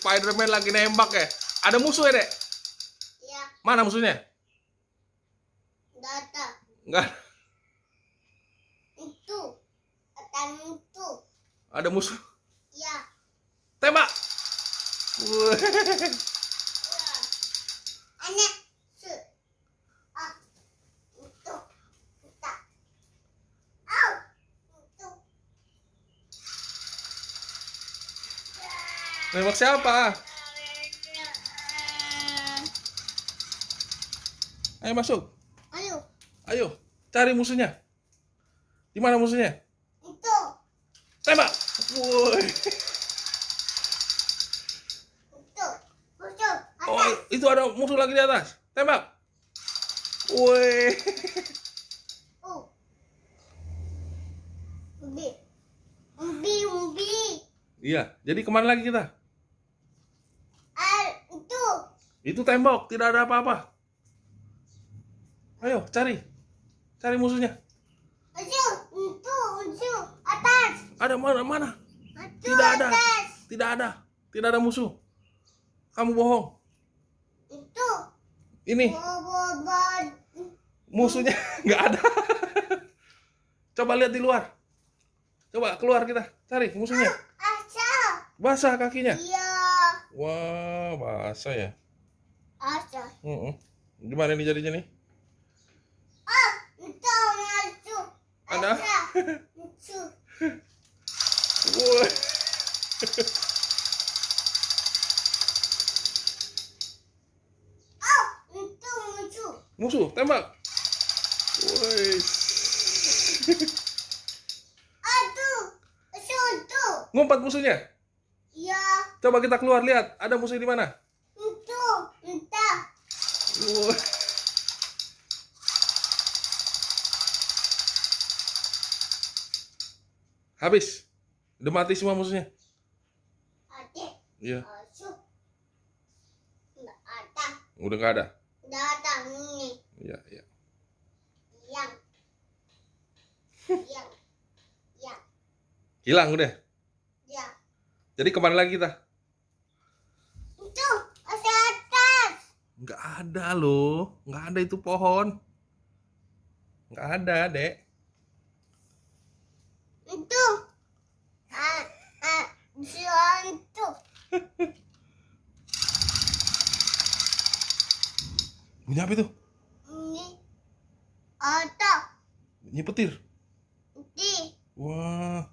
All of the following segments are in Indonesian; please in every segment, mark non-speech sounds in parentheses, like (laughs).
Spider-Man lagi nembak ya. Ada musuh ya, Dek? Iya. Mana musuhnya? Enggak ada. Enggak. Itu. Ada musuh. Ada musuh? Iya. Tembak. Nembak siapa? Ayo masuk. Ayo. Ayo, cari musuhnya. Di mana musuhnya? Itu. Tembak. Woi. Itu. Musuh. Oh, itu ada musuh lagi di atas. Tembak. Woi. Oh. Iya, jadi kemana lagi kita? Itu tembok, tidak ada apa-apa. Ayo, cari. Cari musuhnya. itu, itu, atas. Ada mana, mana? tidak ada. Tidak ada. Tidak ada musuh. Kamu bohong. Itu. Ini. Musuhnya (laughs) nggak ada. (laughs) Coba lihat di luar. Coba keluar kita, cari musuhnya. Ah, basah kakinya. Iya. Wah, basah ya. Asal. Mm -mm. Gimana nih jadinya nih? Ah, itu Ada? itu (laughs) musuh. Ah, musuh, tembak. Woi. Aduh, musuh itu. Ngumpat musuhnya? Iya. Coba kita keluar lihat, ada musuh di mana? Habis. Udah mati semua musuhnya. Iya. Udah ada. ada. Udah ada ini. Iya, iya. Hilang. udah. Ya. Jadi kemana lagi kita? nggak ada loh nggak ada itu pohon nggak ada dek itu itu bunyi (laughs) apa itu ini, otak bunyi petir ini wah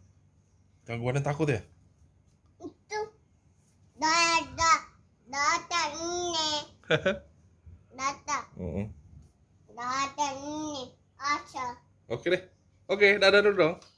gangguannya takut ya itu dari nah, (laughs) Data. Mm -hmm. Data ini. Asa. Oke deh. Oke, dadah dulu dong.